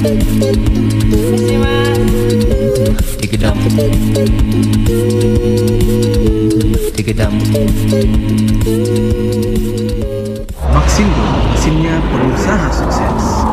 Maksimum mesinnya pengusaha sukses.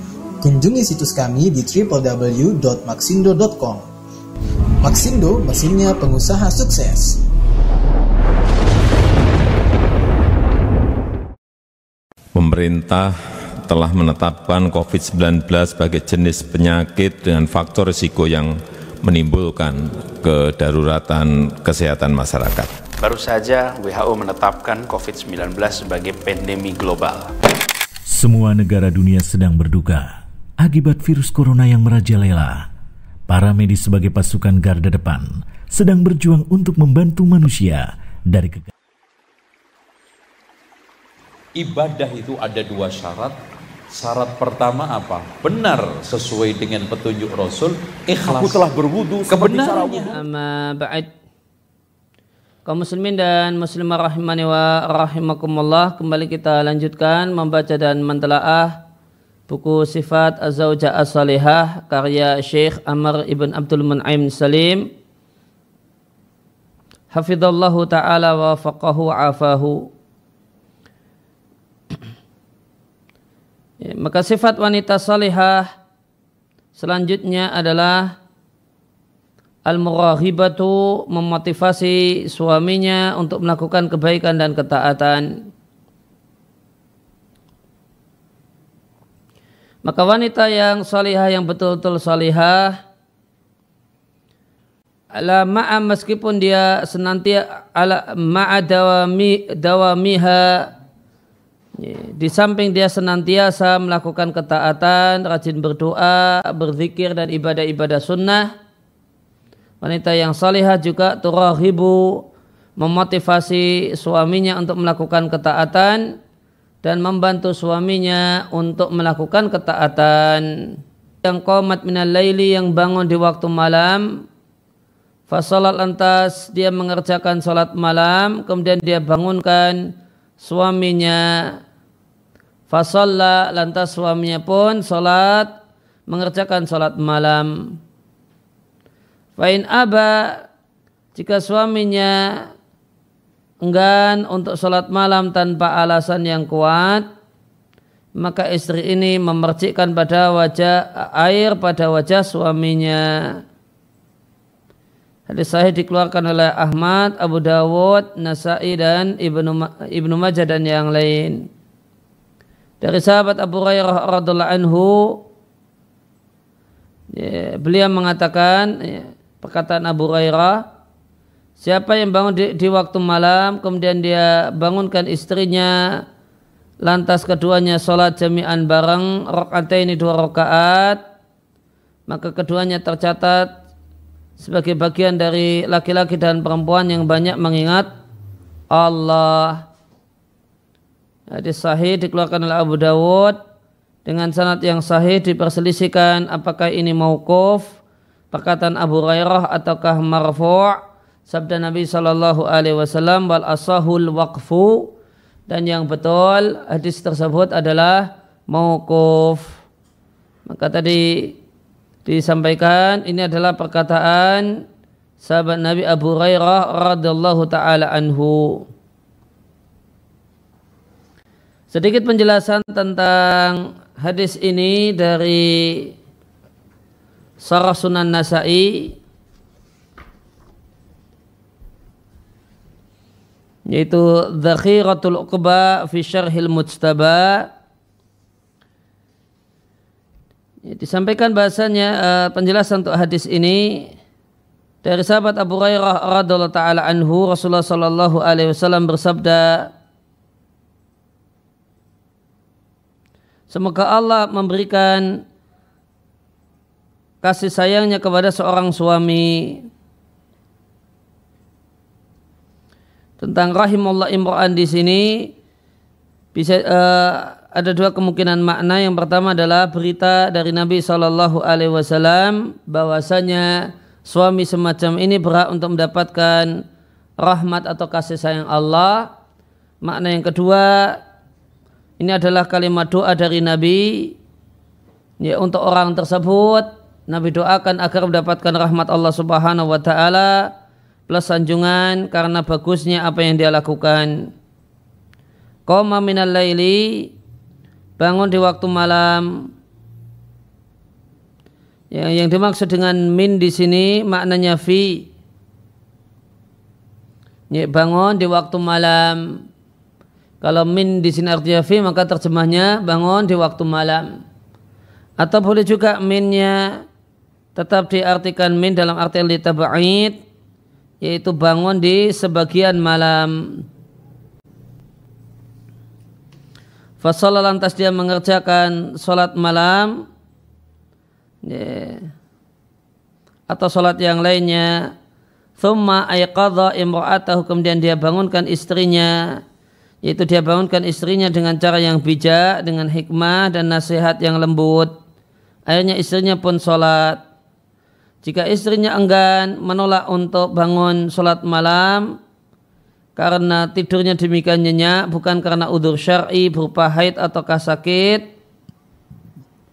Kunjungi situs kami di www.maxindo.com. Maxindo, mesinnya pengusaha sukses. Pemerintah telah menetapkan COVID-19 sebagai jenis penyakit dengan faktor risiko yang menimbulkan kedaruratan kesehatan masyarakat. Baru saja WHO menetapkan COVID-19 sebagai pandemi global. Semua negara dunia sedang berduka Akibat virus corona yang merajalela, para medis sebagai pasukan garda depan sedang berjuang untuk membantu manusia dari kegagalan. Ibadah itu ada dua syarat. Syarat pertama apa? Benar sesuai dengan petunjuk Rasul. Ikhlas. Aku telah berwudu kebenarannya. Amma ba'd. Kaum muslimin dan muslimah rahimani wa rahimakumullah. Kembali kita lanjutkan membaca dan mentelaah buku Sifat Az-Zawja As-Salihah karya Syekh Amr Ibn Abdul Mun'im Salim Hafidallahu ta'ala wa faqahu afahu ya, Maka sifat wanita salihah selanjutnya adalah Al-Muraghibatu memotivasi suaminya untuk melakukan kebaikan dan ketaatan Maka wanita yang salihah yang betul-betul salihah ala ma'a meskipun dia senantiasa ala ma'a dawami dawamiha ya, di samping dia senantiasa melakukan ketaatan, rajin berdoa, berzikir dan ibadah-ibadah sunnah. Wanita yang salihah juga turahibu memotivasi suaminya untuk melakukan ketaatan dan membantu suaminya untuk melakukan ketaatan yang komat minal laili yang bangun di waktu malam fasalat lantas dia mengerjakan salat malam kemudian dia bangunkan suaminya fasalla lantas suaminya pun salat mengerjakan salat malam fain aba jika suaminya enggan untuk sholat malam tanpa alasan yang kuat, maka istri ini memercikkan pada wajah air pada wajah suaminya. Hadis sahih dikeluarkan oleh Ahmad, Abu Dawud, Nasai dan Ibnu Ibnu Majah dan yang lain. Dari sahabat Abu Hurairah radhiallahu anhu, ya, beliau mengatakan ya, perkataan Abu Hurairah, Siapa yang bangun di, di waktu malam kemudian dia bangunkan istrinya lantas keduanya sholat jami'an bareng ini dua rakaat maka keduanya tercatat sebagai bagian dari laki-laki dan perempuan yang banyak mengingat Allah. Hadis sahih dikeluarkan oleh Abu Dawud dengan sanad yang sahih diperselisihkan apakah ini mauquf perkataan Abu Hurairah ataukah marfu' Sabda Nabi Shallallahu Alaihi Wasallam wal asahul waqfu dan yang betul hadis tersebut adalah mauquf. Maka tadi disampaikan ini adalah perkataan sahabat Nabi Abu Hurairah radhiyallahu taala anhu. Sedikit penjelasan tentang hadis ini dari Sarah Sunan Nasai yaitu Zakhiratul Uqba fi Syarhil Mujtaba ya, disampaikan bahasanya uh, penjelasan untuk hadis ini dari sahabat Abu Hurairah radhiallahu taala anhu Rasulullah sallallahu alaihi wasallam bersabda Semoga Allah memberikan kasih sayangnya kepada seorang suami tentang rahimullah imra'an di sini bisa uh, ada dua kemungkinan makna. Yang pertama adalah berita dari Nabi Shallallahu Alaihi Wasallam bahwasanya suami semacam ini berhak untuk mendapatkan rahmat atau kasih sayang Allah. Makna yang kedua ini adalah kalimat doa dari Nabi ya untuk orang tersebut Nabi doakan agar mendapatkan rahmat Allah Subhanahu wa taala plus sanjungan karena bagusnya apa yang dia lakukan. Koma minal laili bangun di waktu malam. Ya, yang dimaksud dengan min di sini maknanya fi. Ya, bangun di waktu malam. Kalau min di sini artinya fi maka terjemahnya bangun di waktu malam. Atau boleh juga minnya tetap diartikan min dalam arti litaba'id yaitu bangun di sebagian malam. Fasolah lantas dia mengerjakan sholat malam ya, atau sholat yang lainnya. Thumma ayqadha imra'atahu kemudian dia bangunkan istrinya yaitu dia bangunkan istrinya dengan cara yang bijak, dengan hikmah dan nasihat yang lembut. Akhirnya istrinya pun sholat. Jika istrinya enggan menolak untuk bangun sholat malam karena tidurnya demikian nyenyak bukan karena udur syar'i berupa haid ataukah sakit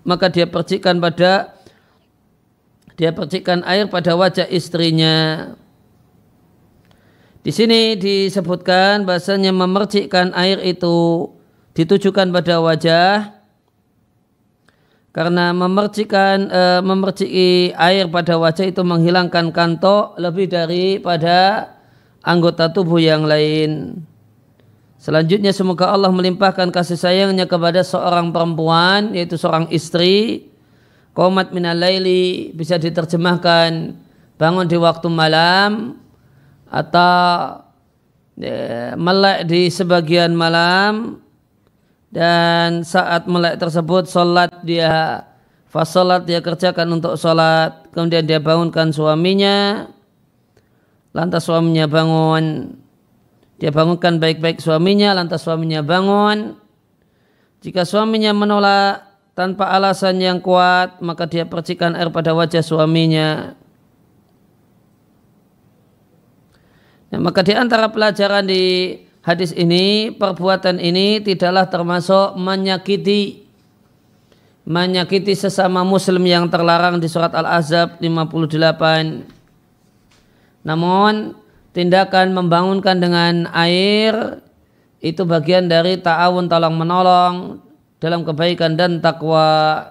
maka dia percikkan pada dia percikkan air pada wajah istrinya. Di sini disebutkan bahasanya memercikkan air itu ditujukan pada wajah karena memercikan e, memerciki air pada wajah itu menghilangkan kantuk lebih dari pada anggota tubuh yang lain. Selanjutnya semoga Allah melimpahkan kasih sayangnya kepada seorang perempuan yaitu seorang istri. Komat minal laili bisa diterjemahkan bangun di waktu malam atau ya, melek di sebagian malam dan saat melek tersebut sholat dia fasolat dia kerjakan untuk sholat kemudian dia bangunkan suaminya lantas suaminya bangun dia bangunkan baik-baik suaminya lantas suaminya bangun jika suaminya menolak tanpa alasan yang kuat maka dia percikan air pada wajah suaminya Nah, maka di antara pelajaran di hadis ini, perbuatan ini tidaklah termasuk menyakiti menyakiti sesama muslim yang terlarang di surat Al-Azab 58. Namun tindakan membangunkan dengan air itu bagian dari ta'awun tolong menolong dalam kebaikan dan takwa.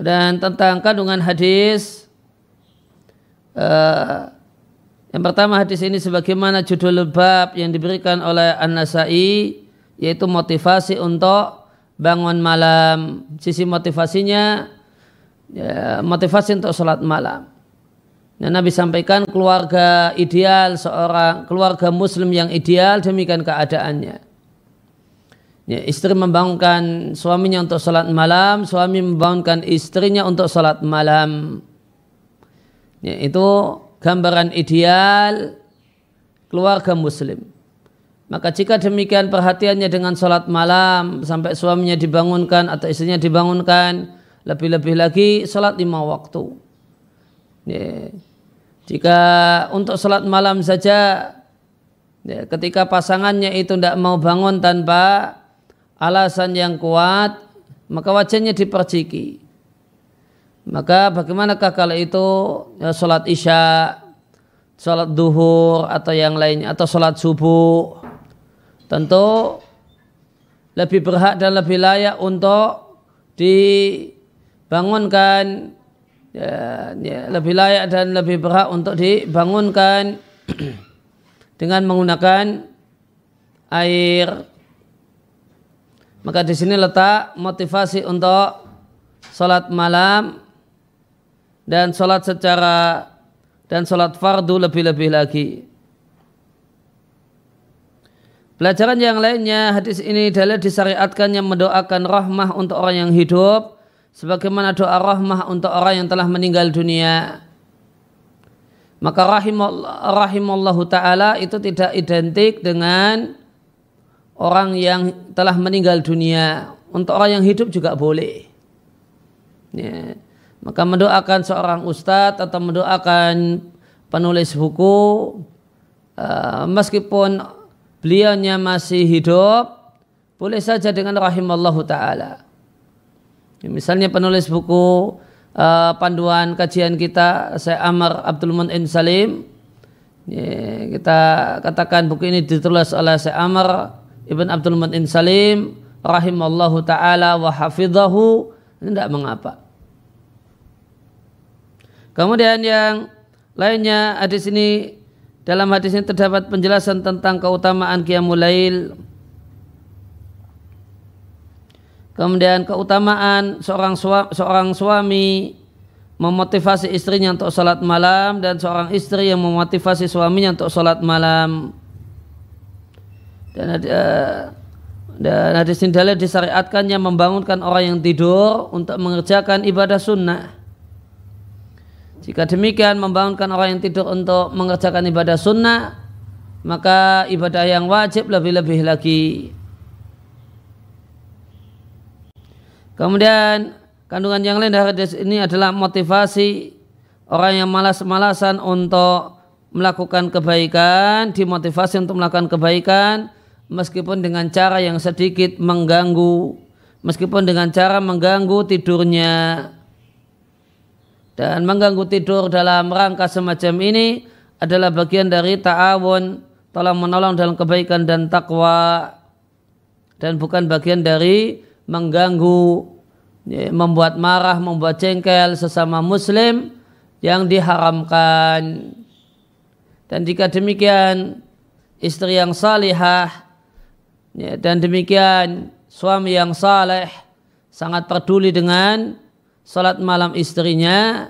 Dan tentang kandungan hadis uh, yang pertama hadis ini sebagaimana judul bab yang diberikan oleh An-Nasai yaitu motivasi untuk bangun malam. Sisi motivasinya ya, motivasi untuk sholat malam. Nah, Nabi sampaikan keluarga ideal seorang keluarga muslim yang ideal demikian keadaannya. Ya, istri membangunkan suaminya untuk sholat malam, suami membangunkan istrinya untuk sholat malam. Ya, itu gambaran ideal keluarga muslim. Maka jika demikian perhatiannya dengan sholat malam sampai suaminya dibangunkan atau istrinya dibangunkan, lebih-lebih lagi sholat lima waktu. Ya. Jika untuk sholat malam saja, ya, ketika pasangannya itu tidak mau bangun tanpa alasan yang kuat, maka wajahnya diperciki. Maka bagaimanakah kalau itu ya, sholat isya, sholat duhur atau yang lainnya atau sholat subuh? Tentu lebih berhak dan lebih layak untuk dibangunkan ya, ya, lebih layak dan lebih berhak untuk dibangunkan dengan menggunakan air maka di sini letak motivasi untuk sholat malam dan sholat secara dan sholat fardu lebih-lebih lagi. Pelajaran yang lainnya hadis ini dalil disyariatkannya mendoakan rahmah untuk orang yang hidup sebagaimana doa rahmah untuk orang yang telah meninggal dunia. Maka rahimallahu taala itu tidak identik dengan orang yang telah meninggal dunia. Untuk orang yang hidup juga boleh. Ya. Maka mendoakan seorang ustadz atau mendoakan penulis buku uh, meskipun beliaunya masih hidup boleh saja dengan rahim Allah taala. Ya, misalnya penulis buku uh, panduan kajian kita saya Amar Abdul Munin Salim ya, kita katakan buku ini ditulis oleh saya Amar Ibn Abdul Munin Salim rahim Allah taala wa hafizahu tidak mengapa. Kemudian yang lainnya hadis ini dalam hadis ini terdapat penjelasan tentang keutamaan Qiyamul Lail. Kemudian keutamaan seorang suami, seorang suami memotivasi istrinya untuk sholat malam dan seorang istri yang memotivasi suaminya untuk sholat malam. Dan ada eh, dan hadis ini dalil disyariatkannya membangunkan orang yang tidur untuk mengerjakan ibadah sunnah. Jika demikian membangunkan orang yang tidur untuk mengerjakan ibadah sunnah, maka ibadah yang wajib lebih-lebih lagi. Kemudian kandungan yang lain dari hadis ini adalah motivasi orang yang malas-malasan untuk melakukan kebaikan, dimotivasi untuk melakukan kebaikan meskipun dengan cara yang sedikit mengganggu, meskipun dengan cara mengganggu tidurnya. Dan mengganggu tidur dalam rangka semacam ini adalah bagian dari ta'awun, tolong menolong dalam kebaikan dan takwa dan bukan bagian dari mengganggu ya, membuat marah, membuat cengkel sesama muslim yang diharamkan. Dan jika demikian istri yang salihah ya, dan demikian suami yang saleh sangat peduli dengan salat malam istrinya,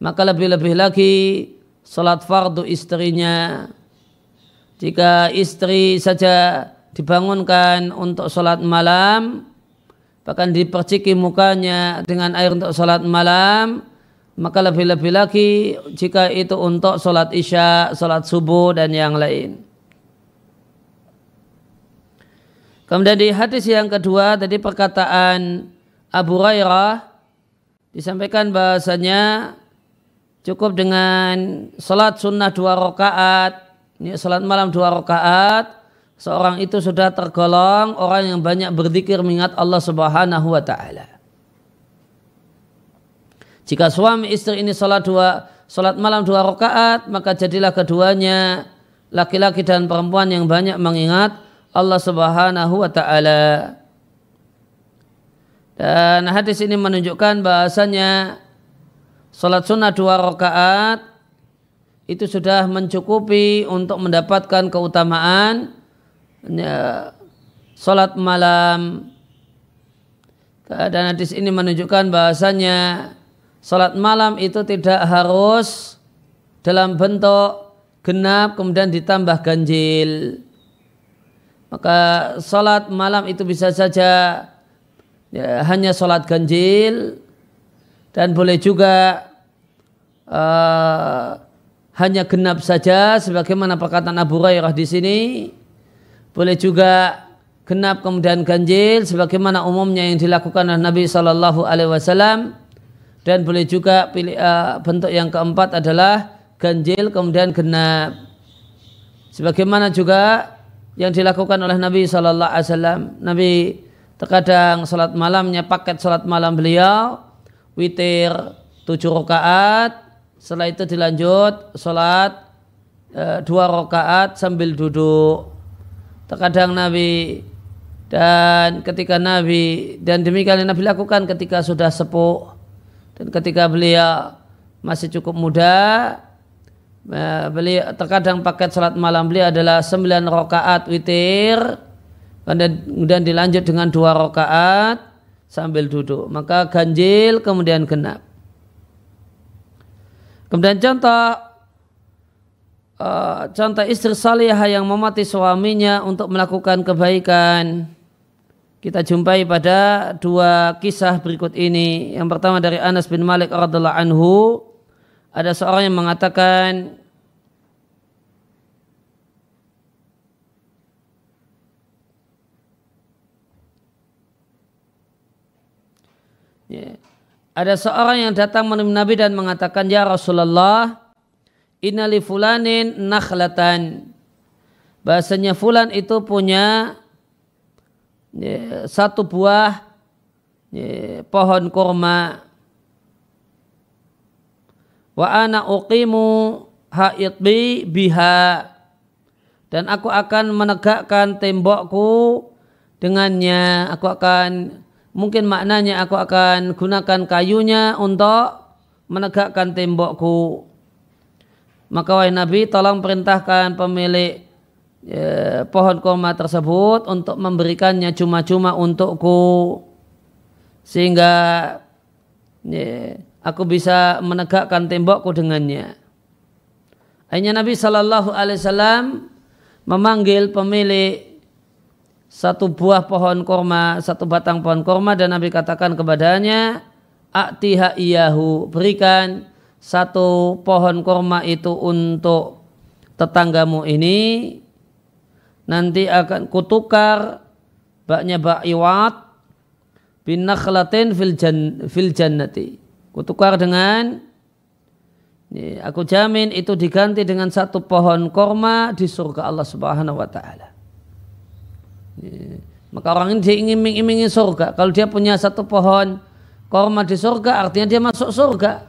maka lebih-lebih lagi salat fardu istrinya. Jika istri saja dibangunkan untuk salat malam, bahkan diperciki mukanya dengan air untuk salat malam, maka lebih-lebih lagi jika itu untuk salat isya, salat subuh dan yang lain. Kemudian di hadis yang kedua tadi perkataan Abu Hurairah disampaikan bahasanya cukup dengan salat sunnah dua rakaat, ini salat malam dua rakaat, seorang itu sudah tergolong orang yang banyak berzikir mengingat Allah Subhanahu wa taala. Jika suami istri ini salat dua salat malam dua rakaat, maka jadilah keduanya laki-laki dan perempuan yang banyak mengingat Allah Subhanahu wa taala. Dan hadis ini menunjukkan bahasanya sholat sunnah dua rakaat itu sudah mencukupi untuk mendapatkan keutamaan ya, sholat malam. Dan hadis ini menunjukkan bahasanya sholat malam itu tidak harus dalam bentuk genap kemudian ditambah ganjil. Maka sholat malam itu bisa saja ya, hanya sholat ganjil dan boleh juga uh, hanya genap saja sebagaimana perkataan Abu Hurairah di sini boleh juga genap kemudian ganjil sebagaimana umumnya yang dilakukan oleh Nabi Shallallahu Alaihi Wasallam dan boleh juga pilih, uh, bentuk yang keempat adalah ganjil kemudian genap sebagaimana juga yang dilakukan oleh Nabi Shallallahu Alaihi Wasallam Nabi Terkadang sholat malamnya paket sholat malam beliau witir tujuh rakaat. Setelah itu dilanjut sholat e, dua rakaat sambil duduk. Terkadang Nabi dan ketika Nabi dan demikian Nabi lakukan ketika sudah sepuh dan ketika beliau masih cukup muda e, beliau terkadang paket sholat malam beliau adalah sembilan rakaat witir kemudian dilanjut dengan dua rakaat sambil duduk maka ganjil kemudian genap kemudian contoh eh, contoh istri salihah yang memati suaminya untuk melakukan kebaikan kita jumpai pada dua kisah berikut ini yang pertama dari Anas bin Malik radhiallahu anhu ada seorang yang mengatakan Ya. Ada seorang yang datang menemui Nabi dan mengatakan, Ya Rasulullah, innali fulanin nakhlatan. Bahasanya fulan itu punya ya, satu buah ya, pohon kurma. Wa ana uqimu haidbi biha dan aku akan menegakkan tembokku dengannya aku akan mungkin maknanya aku akan gunakan kayunya untuk menegakkan tembokku. Maka wahai Nabi tolong perintahkan pemilik ya, pohon koma tersebut untuk memberikannya cuma-cuma untukku sehingga ya, aku bisa menegakkan tembokku dengannya. Akhirnya Nabi Shallallahu Alaihi Wasallam memanggil pemilik satu buah pohon korma, satu batang pohon korma dan Nabi katakan kepadanya, aktiha iyahu, berikan satu pohon korma itu untuk tetanggamu ini. Nanti akan kutukar baknya bak iwat bin nakhlatin fil, jan, fil jannati. Kutukar dengan ini aku jamin itu diganti dengan satu pohon korma di surga Allah Subhanahu wa taala. Iya. Maka orang ini dia ingin imingi surga. Kalau dia punya satu pohon korma di surga, artinya dia masuk surga.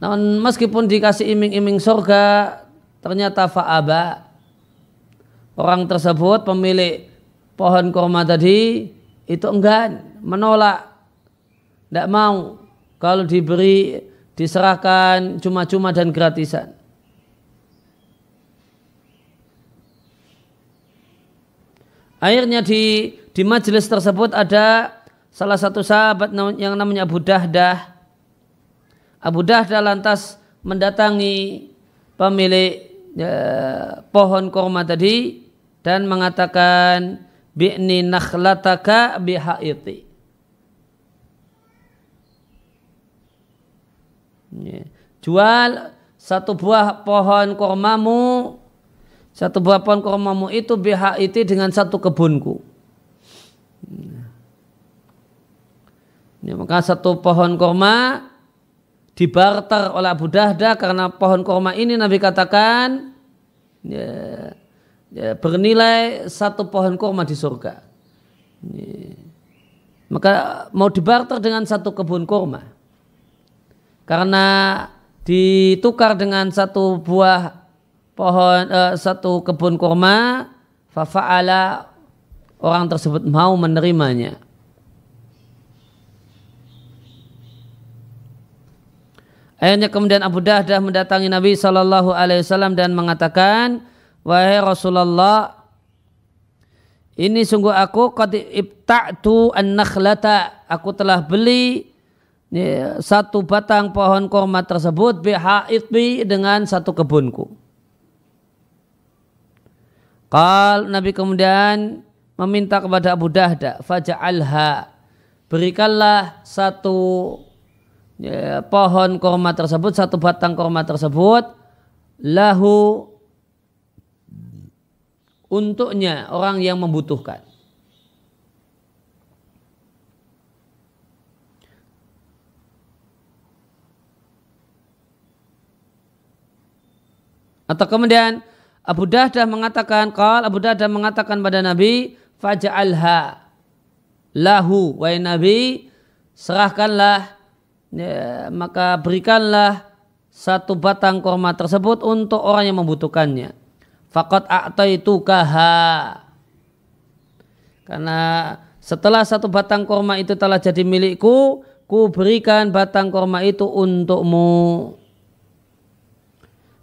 Namun meskipun dikasih iming-iming surga, ternyata fa'aba. Orang tersebut pemilik pohon korma tadi itu enggan, menolak. Tidak mau kalau diberi diserahkan cuma-cuma dan gratisan. Akhirnya di di majelis tersebut ada salah satu sahabat yang namanya Abu Dahdah. Abu Dahdah lantas mendatangi pemilik ya, pohon kurma tadi dan mengatakan bi'ni nakhlataka bihaiti. Ya. Jual satu buah pohon kurmamu satu buah pohon kurmamu itu bihak itu dengan satu kebunku. Ya, maka satu pohon kurma dibarter oleh Abu Dahda karena pohon kurma ini Nabi katakan ya, ya, bernilai satu pohon kurma di surga. Ya. Maka mau dibarter dengan satu kebun kurma. Karena ditukar dengan satu buah pohon uh, satu kebun kurma fafa'ala orang tersebut mau menerimanya Akhirnya kemudian Abu Dahdah mendatangi Nabi Shallallahu Alaihi Wasallam dan mengatakan, wahai Rasulullah, ini sungguh aku qad ibta'tu an-nakhlata, aku telah beli eh, satu batang pohon kurma tersebut bihaitbi dengan satu kebunku. Kal Nabi kemudian meminta kepada Abu Dahda, faja'alha, berikanlah satu ya, pohon korma tersebut, satu batang korma tersebut, lahu untuknya orang yang membutuhkan. Atau kemudian Abu Dahdah mengatakan kal Abu Dahdah mengatakan pada Nabi faj'alha lahu wa Nabi serahkanlah ya, maka berikanlah satu batang korma tersebut untuk orang yang membutuhkannya. Fakot itu kaha. Karena setelah satu batang korma itu telah jadi milikku, ku berikan batang korma itu untukmu.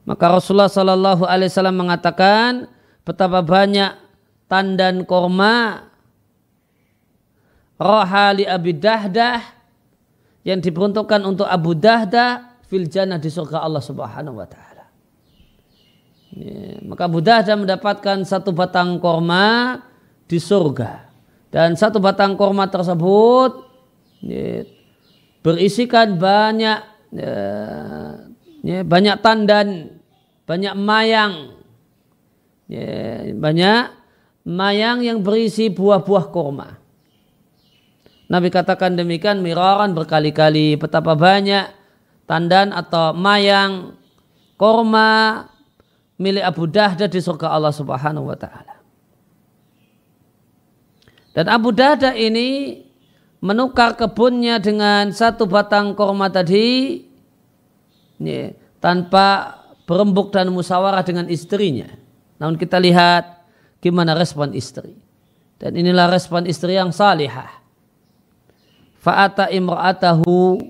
Maka Rasulullah Shallallahu Alaihi Wasallam mengatakan betapa banyak tandan korma rohali Abi Dahdah yang diperuntukkan untuk Abu Dahdah fil jannah di surga Allah Subhanahu wa taala. Ya, maka Abu Dahdah mendapatkan satu batang korma di surga dan satu batang korma tersebut ya, berisikan banyak ya, ya, banyak tandan banyak mayang ya, banyak mayang yang berisi buah-buah kurma. Nabi katakan demikian miraran berkali-kali betapa banyak tandan atau mayang kurma milik Abu Dahda di surga Allah Subhanahu wa taala. Dan Abu Dahda ini menukar kebunnya dengan satu batang kurma tadi ya, tanpa berembuk dan musyawarah dengan istrinya. Namun kita lihat gimana respon istri. Dan inilah respon istri yang salihah. Fa'ata imra'atahu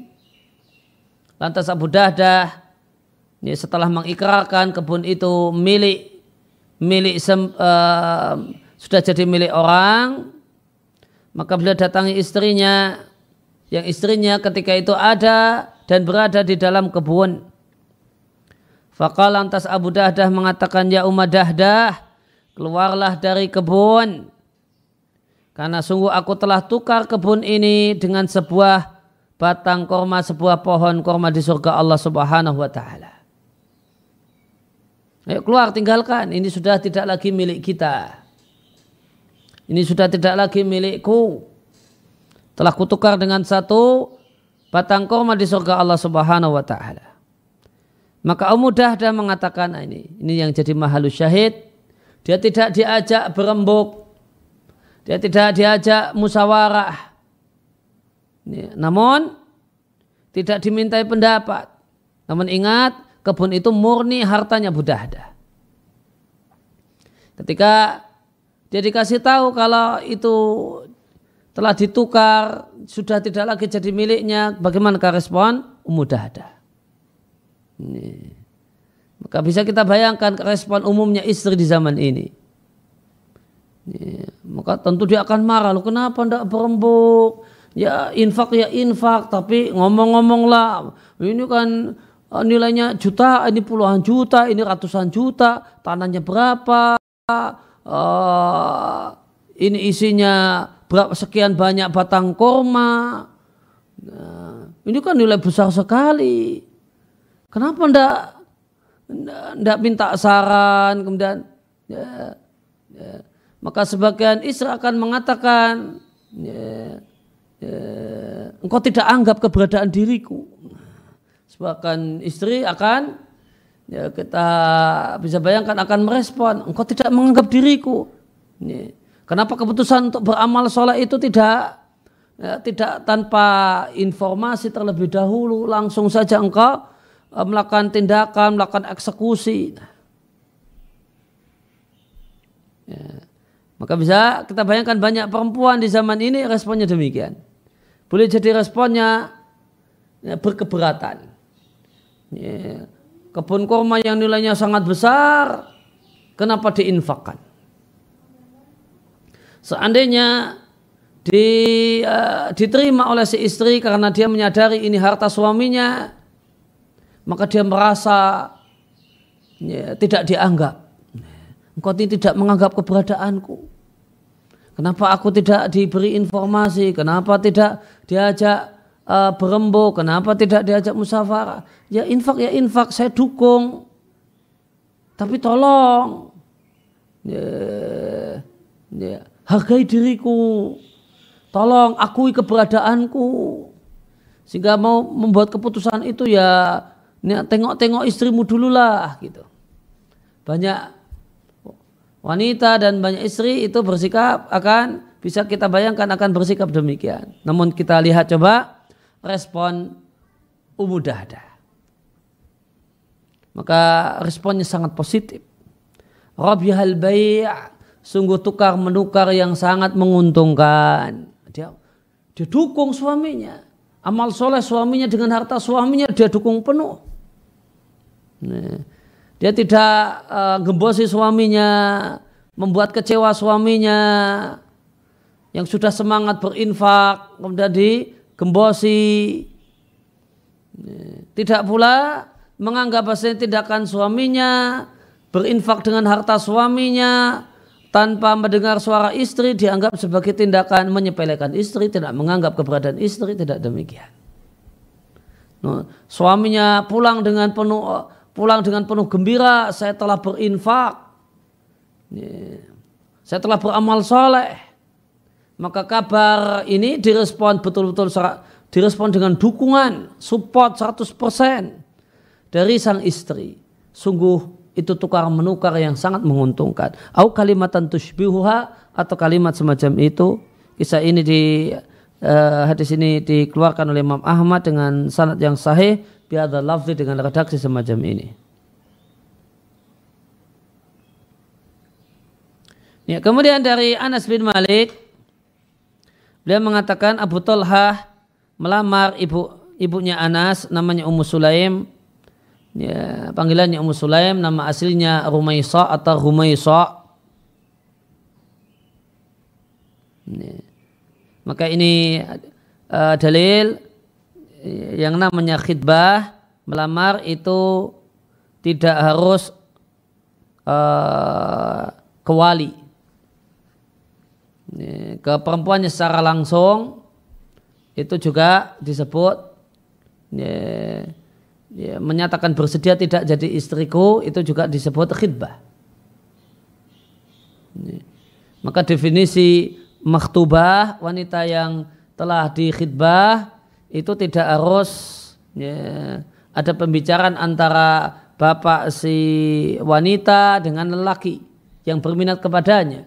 lantas Abu Dahdah ini setelah mengikrarkan kebun itu milik milik sem, uh, sudah jadi milik orang maka beliau datangi istrinya yang istrinya ketika itu ada dan berada di dalam kebun Fakal lantas Abu Dahdah mengatakan ya Umar Dahdah keluarlah dari kebun karena sungguh aku telah tukar kebun ini dengan sebuah batang korma sebuah pohon korma di surga Allah Subhanahu wa taala. Ayo keluar tinggalkan ini sudah tidak lagi milik kita. Ini sudah tidak lagi milikku. Telah kutukar dengan satu batang korma di surga Allah Subhanahu wa taala. Maka Abu Dahda mengatakan ah, ini, ini yang jadi mahalus syahid. Dia tidak diajak berembuk. Dia tidak diajak musyawarah. namun tidak dimintai pendapat. Namun ingat kebun itu murni hartanya Abu Dahda. Ketika dia dikasih tahu kalau itu telah ditukar, sudah tidak lagi jadi miliknya, bagaimana respon? Umudah Dahda. Ini. Maka bisa kita bayangkan respon umumnya istri di zaman ini. ini. Maka tentu dia akan marah. Loh, kenapa tidak berembuk? Ya infak ya infak. Tapi ngomong-ngomong lah. Ini kan eh, nilainya juta, ini puluhan juta, ini ratusan juta. Tanahnya berapa? Uh, ini isinya berapa sekian banyak batang korma. Nah, ini kan nilai besar sekali. Kenapa ndak ndak minta saran kemudian ya, ya. maka sebagian istri akan mengatakan ya, ya, engkau tidak anggap keberadaan diriku. Sebagian istri akan ya kita bisa bayangkan akan merespon engkau tidak menganggap diriku. Ya. Kenapa keputusan untuk beramal sholat itu tidak ya, tidak tanpa informasi terlebih dahulu langsung saja engkau Eh, melakukan tindakan, melakukan eksekusi. Ya. Maka bisa kita bayangkan banyak perempuan di zaman ini responnya demikian. Boleh jadi responnya ya, berkeberatan. Ya. Kebun kurma yang nilainya sangat besar, kenapa diinfakkan? Seandainya di, uh, diterima oleh si istri karena dia menyadari ini harta suaminya, maka dia merasa ya, tidak dianggap. Engkau tidak menganggap keberadaanku. Kenapa aku tidak diberi informasi? Kenapa tidak diajak uh, eh, berembuk? Kenapa tidak diajak musafar Ya infak ya infak, saya dukung. Tapi tolong, ya, ya, hargai diriku. Tolong akui keberadaanku. Sehingga mau membuat keputusan itu ya tengok-tengok istrimu dululah gitu. Banyak wanita dan banyak istri itu bersikap akan bisa kita bayangkan akan bersikap demikian. Namun kita lihat coba respon Ummu Maka responnya sangat positif. Rabihal bai' sungguh tukar menukar yang sangat menguntungkan. Dia, dia dukung suaminya. Amal soleh suaminya dengan harta suaminya dia dukung penuh dia tidak eh, gembosi suaminya, membuat kecewa suaminya yang sudah semangat berinfak kemudian digembosi. gembosi. tidak pula menganggap bahasanya tindakan suaminya berinfak dengan harta suaminya tanpa mendengar suara istri dianggap sebagai tindakan menyepelekan istri, tidak menganggap keberadaan istri, tidak demikian. Nah, suaminya pulang dengan penuh pulang dengan penuh gembira, saya telah berinfak, saya telah beramal soleh. Maka kabar ini direspon betul-betul direspon dengan dukungan, support 100% dari sang istri. Sungguh itu tukar menukar yang sangat menguntungkan. Au kalimatan tushbihuha atau kalimat semacam itu. Kisah ini di Uh, hadis ini dikeluarkan oleh Imam Ahmad dengan sanad yang sahih biadha lafzi dengan redaksi semacam ini. Ya, kemudian dari Anas bin Malik beliau mengatakan Abu Talha melamar ibu ibunya Anas namanya Ummu Sulaim ya, panggilannya Ummu Sulaim nama aslinya Rumaisa atau Rumaisa ya. maka ini uh, dalil yang namanya khidbah melamar itu tidak harus uh, ke wali ke perempuannya secara langsung itu juga disebut ya, ya, menyatakan bersedia tidak jadi istriku itu juga disebut khidbah maka definisi maktubah wanita yang telah dikhidbah itu tidak harus ya, ada pembicaraan antara bapak si wanita dengan lelaki yang berminat kepadanya.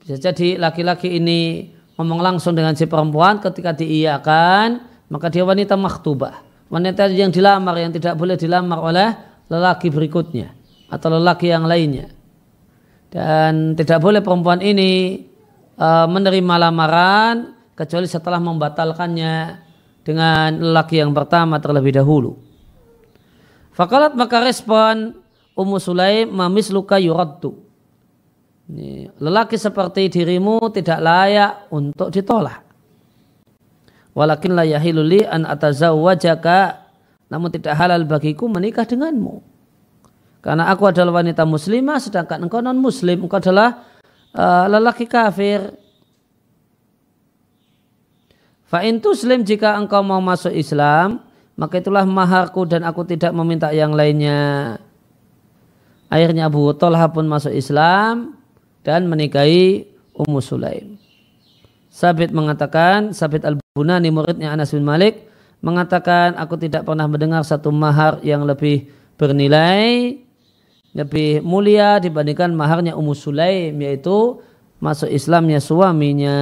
Bisa jadi laki-laki ini ngomong langsung dengan si perempuan ketika diiyakan, maka dia wanita maktubah. Wanita yang dilamar, yang tidak boleh dilamar oleh lelaki berikutnya atau lelaki yang lainnya. Dan tidak boleh perempuan ini e, menerima lamaran kecuali setelah membatalkannya dengan lelaki yang pertama terlebih dahulu. Fakalat maka respon Ummu Sulaim mamis luka yuraddu. Lelaki seperti dirimu tidak layak untuk ditolak. Walakin la yahiluli an atazawwajaka namun tidak halal bagiku menikah denganmu. Karena aku adalah wanita muslimah sedangkan engkau non muslim, engkau adalah uh, lelaki kafir. Fa tuslim jika engkau mau masuk Islam, maka itulah maharku dan aku tidak meminta yang lainnya. Akhirnya Abu Talha pun masuk Islam dan menikahi Ummu Sulaim. Sabit mengatakan, Sabit Al-Bunani muridnya Anas bin Malik mengatakan, aku tidak pernah mendengar satu mahar yang lebih bernilai, lebih mulia dibandingkan maharnya Ummu Sulaim, yaitu masuk Islamnya suaminya.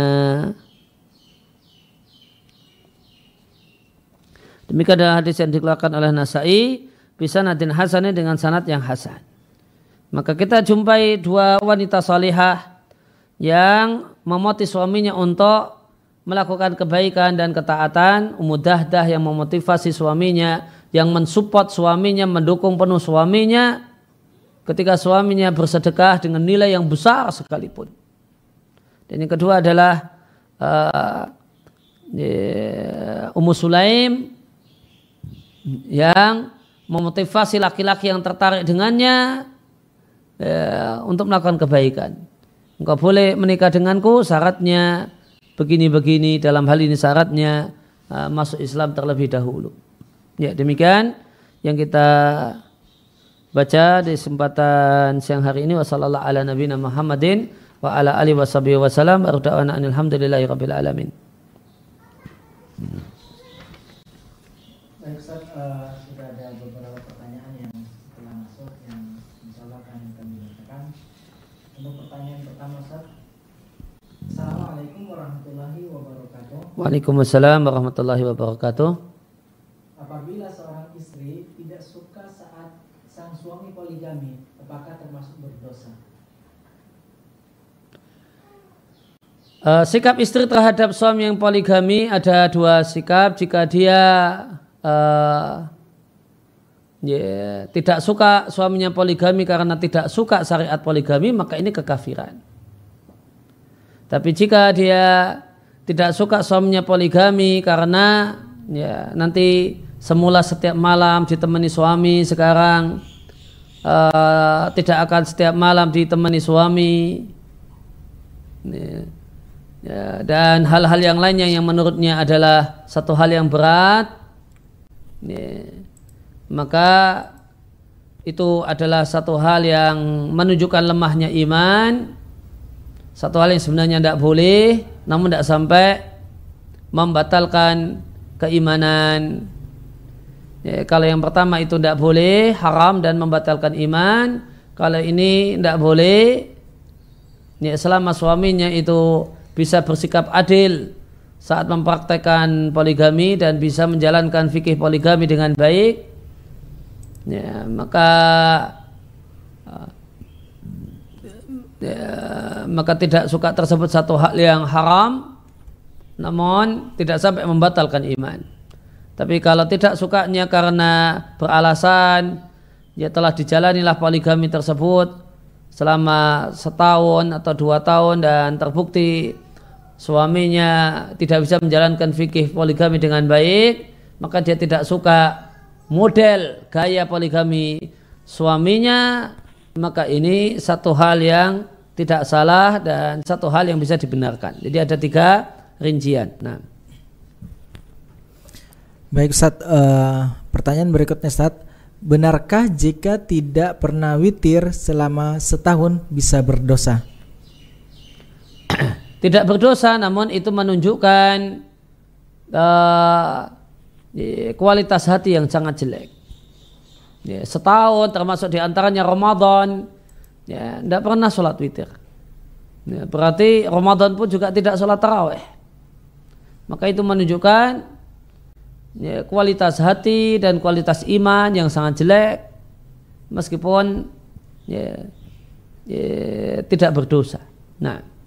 Demikian adalah hadis yang dikeluarkan oleh Nasai bisa nadin hasannya dengan sanat yang hasan. Maka kita jumpai dua wanita salihah yang memotivasi suaminya untuk melakukan kebaikan dan ketaatan, umudah dah yang memotivasi suaminya, yang mensupport suaminya, mendukung penuh suaminya, ketika suaminya bersedekah dengan nilai yang besar sekalipun. Dan yang kedua adalah uh, Ummu Sulaim yang memotivasi laki-laki yang tertarik dengannya ya, untuk melakukan kebaikan. Engkau boleh menikah denganku syaratnya begini-begini dalam hal ini syaratnya uh, masuk Islam terlebih dahulu. Ya demikian yang kita baca di kesempatan siang hari ini wassalamualaikum warahmatullahi wabarakatuh Muhammadin wa ala alihi wasallam wa alamin. Eh, sudah ada beberapa pertanyaan yang telah masuk yang insya Allah akan kami bacakan. Untuk pertanyaan pertama, Ustaz. Assalamualaikum warahmatullahi wabarakatuh. Waalaikumsalam warahmatullahi wabarakatuh. Apabila seorang istri tidak suka saat sang suami poligami, apakah termasuk berdosa? Uh, sikap istri terhadap suami yang poligami ada dua sikap. Jika dia Eh, ya, tidak suka suaminya poligami karena tidak suka syariat poligami maka ini kekafiran. Tapi jika dia tidak suka suaminya poligami karena ya nanti semula setiap malam ditemani suami sekarang uh, tidak akan setiap malam ditemani suami ya, ya dan hal-hal yang lainnya yang menurutnya adalah satu hal yang berat maka itu adalah satu hal yang menunjukkan lemahnya iman satu hal yang sebenarnya tidak boleh namun tidak sampai membatalkan keimanan ya, kalau yang pertama itu tidak boleh haram dan membatalkan iman kalau ini tidak boleh ya, selama suaminya itu bisa bersikap adil saat mempraktekkan poligami dan bisa menjalankan fikih poligami dengan baik, ya, maka ya, maka tidak suka tersebut satu hal yang haram, namun tidak sampai membatalkan iman. Tapi kalau tidak sukanya karena beralasan ya telah dijalanilah poligami tersebut selama setahun atau dua tahun dan terbukti suaminya tidak bisa menjalankan fikih poligami dengan baik, maka dia tidak suka model gaya poligami suaminya, maka ini satu hal yang tidak salah dan satu hal yang bisa dibenarkan. Jadi ada tiga rincian. Nah. Baik Ustaz, uh, pertanyaan berikutnya Ustaz. Benarkah jika tidak pernah witir selama setahun bisa berdosa? tidak berdosa namun itu menunjukkan uh, kualitas hati yang sangat jelek. Ya, setahun termasuk diantaranya Ramadan ya tidak pernah sholat witir. Ya, berarti Ramadan pun juga tidak sholat taraweh. Maka itu menunjukkan ya, kualitas hati dan kualitas iman yang sangat jelek meskipun ya, ya, tidak berdosa. Nah.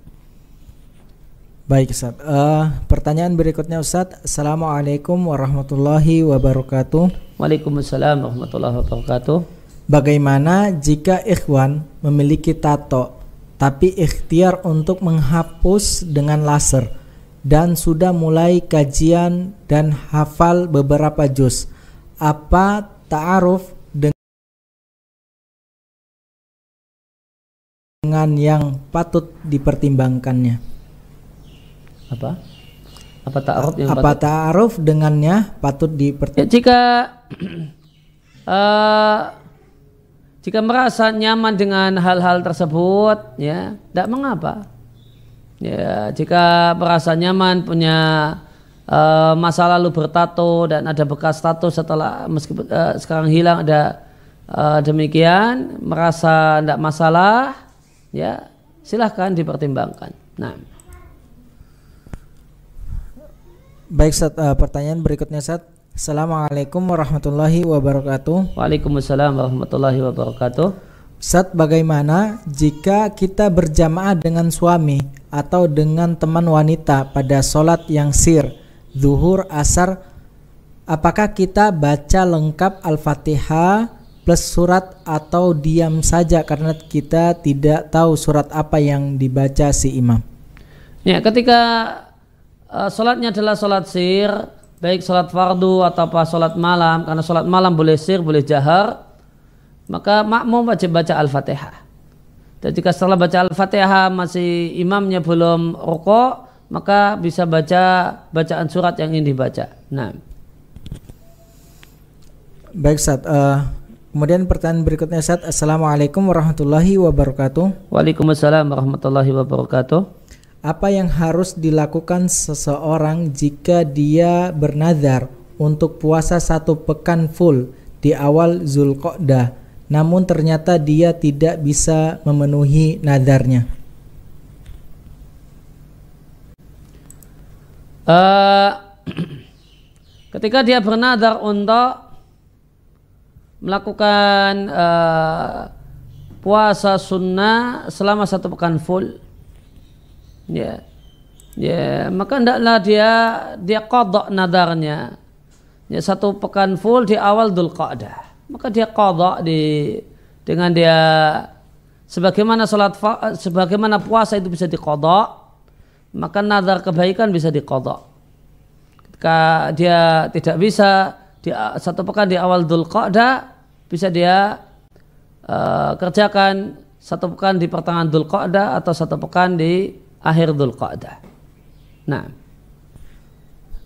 Baik Ustaz. Uh, pertanyaan berikutnya Ustaz. Assalamualaikum warahmatullahi wabarakatuh. Waalaikumsalam warahmatullahi wabarakatuh. Bagaimana jika ikhwan memiliki tato tapi ikhtiar untuk menghapus dengan laser dan sudah mulai kajian dan hafal beberapa juz. Apa ta'aruf dengan yang patut dipertimbangkannya? apa apa ta'aruf yang apa ta'aruf dengannya patut dipertimbangkan ya, jika uh, jika merasa nyaman dengan hal-hal tersebut ya tidak mengapa ya jika merasa nyaman punya uh, masa lalu bertato dan ada bekas tato setelah meskipun uh, sekarang hilang ada uh, demikian merasa tidak masalah ya silahkan dipertimbangkan nah Baik, Sat, uh, eh, pertanyaan berikutnya Sat. Assalamualaikum warahmatullahi wabarakatuh. Waalaikumsalam warahmatullahi wabarakatuh. Sat, bagaimana jika kita berjamaah dengan suami atau dengan teman wanita pada sholat yang sir, zuhur, asar, apakah kita baca lengkap Al-Fatihah plus surat atau diam saja karena kita tidak tahu surat apa yang dibaca si imam? Ya, ketika uh, eh, sholatnya adalah sholat sir baik sholat fardu atau apa sholat malam karena sholat malam boleh sir boleh jahar maka makmum wajib baca al-fatihah dan jika setelah baca al-fatihah masih imamnya belum rokok maka bisa baca bacaan surat yang ingin dibaca nah baik saat uh, eh, Kemudian pertanyaan berikutnya Ustaz Assalamualaikum warahmatullahi wabarakatuh Waalaikumsalam warahmatullahi wabarakatuh apa yang harus dilakukan seseorang jika dia bernazar untuk puasa satu pekan full di awal Zulqa'dah namun ternyata dia tidak bisa memenuhi nazarnya uh, ketika dia bernazar untuk melakukan uh, puasa sunnah selama satu pekan full Ya. Ya, maka hendaklah dia dia kodok nadarnya. Ya, satu pekan full di awal dul Qa'dah. Maka dia kodok di dengan dia sebagaimana salat sebagaimana puasa itu bisa dikodok, maka nadar kebaikan bisa dikodok. Ketika dia tidak bisa di satu pekan di awal dul Qa'dah bisa dia uh, kerjakan satu pekan di pertengahan Dhul Qa'dah atau satu pekan di akhir Dhul Qa'dah. Nah.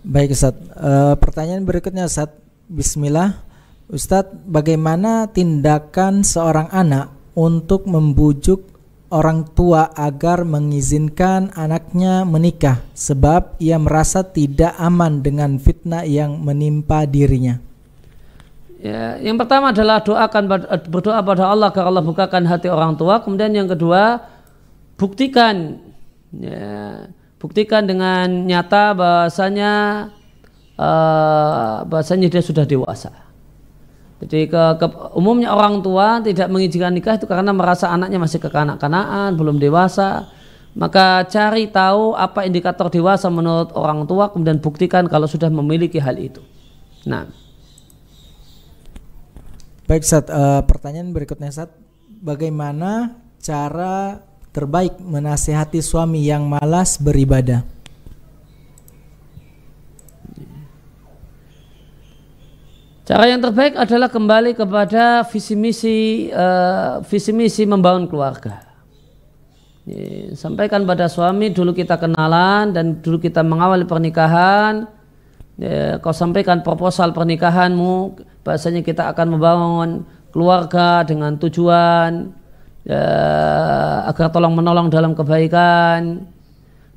Baik Ustaz, e, pertanyaan berikutnya Ustaz. Bismillah. Ustaz, bagaimana tindakan seorang anak untuk membujuk orang tua agar mengizinkan anaknya menikah sebab ia merasa tidak aman dengan fitnah yang menimpa dirinya. Ya, yang pertama adalah doakan eh, berdoa pada Allah agar Allah bukakan hati orang tua. Kemudian yang kedua, buktikan Ya, buktikan dengan nyata bahasanya uh, bahasanya dia sudah dewasa. Jadi ke, ke, umumnya orang tua tidak mengizinkan nikah itu karena merasa anaknya masih kekanak kanakan belum dewasa. Maka cari tahu apa indikator dewasa menurut orang tua kemudian buktikan kalau sudah memiliki hal itu. Nah. Baik saat uh, eh, pertanyaan berikutnya saat bagaimana cara terbaik menasehati suami yang malas beribadah. Cara yang terbaik adalah kembali kepada visi misi uh, visi misi membangun keluarga. Sampaikan pada suami dulu kita kenalan dan dulu kita mengawali pernikahan. kau sampaikan proposal pernikahanmu, bahasanya kita akan membangun keluarga dengan tujuan ya, agar tolong menolong dalam kebaikan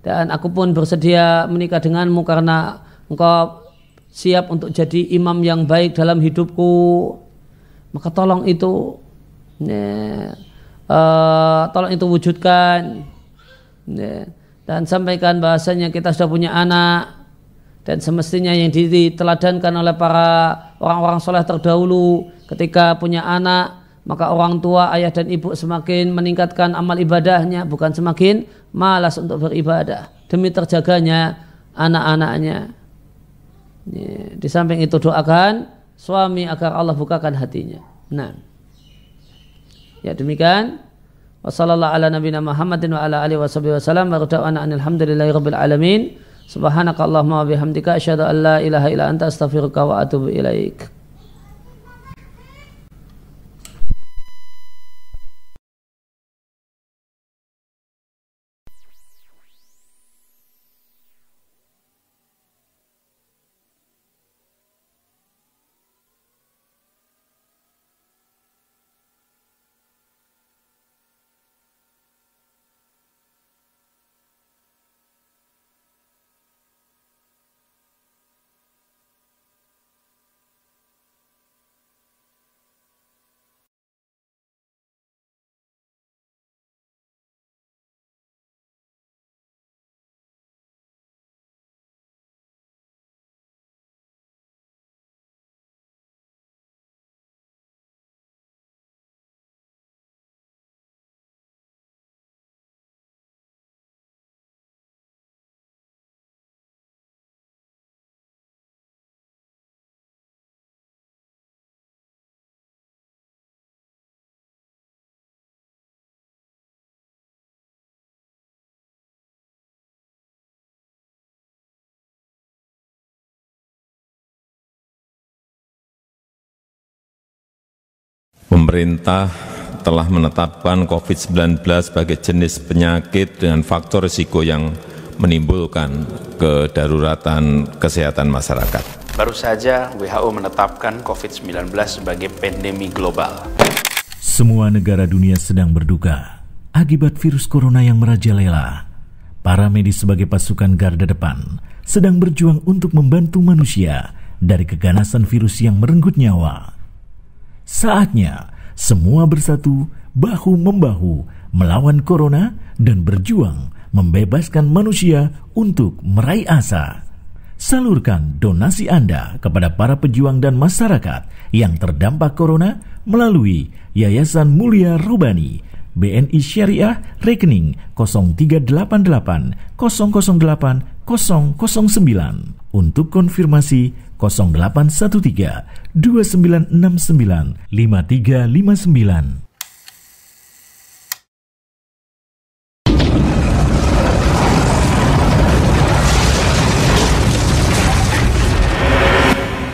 dan aku pun bersedia menikah denganmu karena engkau siap untuk jadi imam yang baik dalam hidupku maka tolong itu ya, uh, tolong itu wujudkan ya, dan sampaikan bahasanya kita sudah punya anak dan semestinya yang diteladankan oleh para orang-orang soleh terdahulu ketika punya anak maka orang tua, ayah dan ibu semakin meningkatkan amal ibadahnya, bukan semakin malas untuk beribadah demi terjaganya anak-anaknya. Di samping itu doakan suami agar Allah bukakan hatinya. Nah. Ya demikian. Wassalamualaikum ala nabiyina Muhammadin wa ala alihi wasallam wasallam wa rada'ana alhamdulillahi rabbil alamin. Subhanakallahumma wa bihamdika asyhadu an la ilaha illa anta astaghfiruka wa atubu ilaika. pemerintah telah menetapkan COVID-19 sebagai jenis penyakit dengan faktor risiko yang menimbulkan kedaruratan kesehatan masyarakat. Baru saja WHO menetapkan COVID-19 sebagai pandemi global. Semua negara dunia sedang berduka akibat virus corona yang merajalela. Para medis sebagai pasukan garda depan sedang berjuang untuk membantu manusia dari keganasan virus yang merenggut nyawa. Saatnya semua bersatu bahu membahu melawan corona dan berjuang membebaskan manusia untuk meraih asa. Salurkan donasi Anda kepada para pejuang dan masyarakat yang terdampak corona melalui Yayasan Mulia rubani BNI Syariah rekening 0388 008 009 untuk konfirmasi 0813 2969 5359.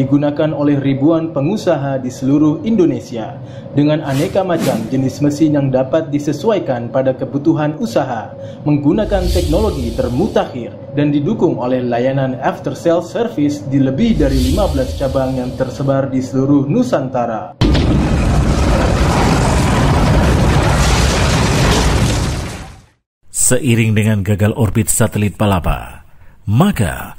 digunakan oleh ribuan pengusaha di seluruh Indonesia dengan aneka macam jenis mesin yang dapat disesuaikan pada kebutuhan usaha menggunakan teknologi termutakhir dan didukung oleh layanan after sales service di lebih dari 15 cabang yang tersebar di seluruh Nusantara. Seiring dengan gagal orbit satelit Palapa, maka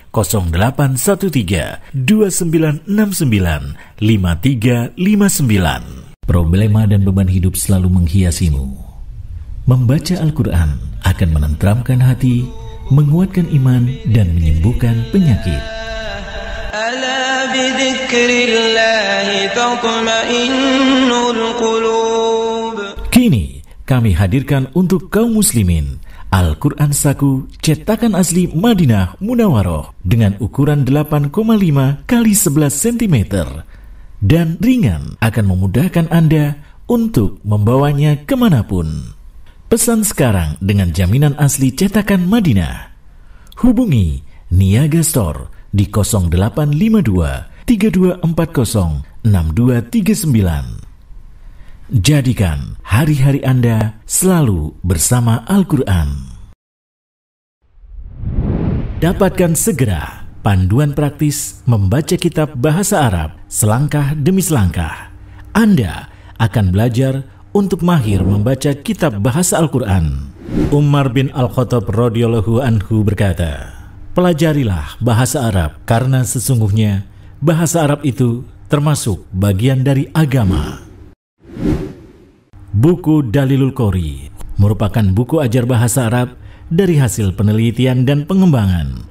0813 2969 5359. Problema dan beban hidup selalu menghiasimu. Membaca Al-Quran akan menenteramkan hati, menguatkan iman, dan menyembuhkan penyakit. Kini, kami hadirkan untuk kaum muslimin Al-Quran Saku cetakan asli Madinah Munawaroh dengan ukuran 8,5 x 11 cm dan ringan akan memudahkan Anda untuk membawanya kemanapun. Pesan sekarang dengan jaminan asli cetakan Madinah. Hubungi Niaga Store di 0852 3240 6239. Jadikan hari-hari Anda selalu bersama Al-Quran. Dapatkan segera panduan praktis membaca kitab bahasa Arab selangkah demi selangkah. Anda akan belajar untuk mahir membaca kitab bahasa Al-Quran. Umar bin Al-Khattab radhiyallahu anhu berkata, Pelajarilah bahasa Arab karena sesungguhnya bahasa Arab itu termasuk bagian dari agama. Buku Dalilul Qori merupakan buku ajar bahasa Arab dari hasil penelitian dan pengembangan.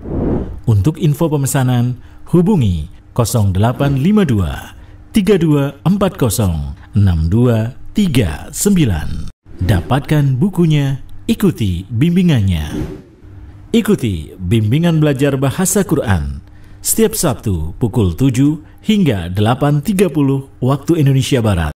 Untuk info pemesanan, hubungi 0852 3240 6239. Dapatkan bukunya, ikuti bimbingannya. Ikuti bimbingan belajar bahasa Quran setiap Sabtu pukul 7 hingga 8.30 waktu Indonesia Barat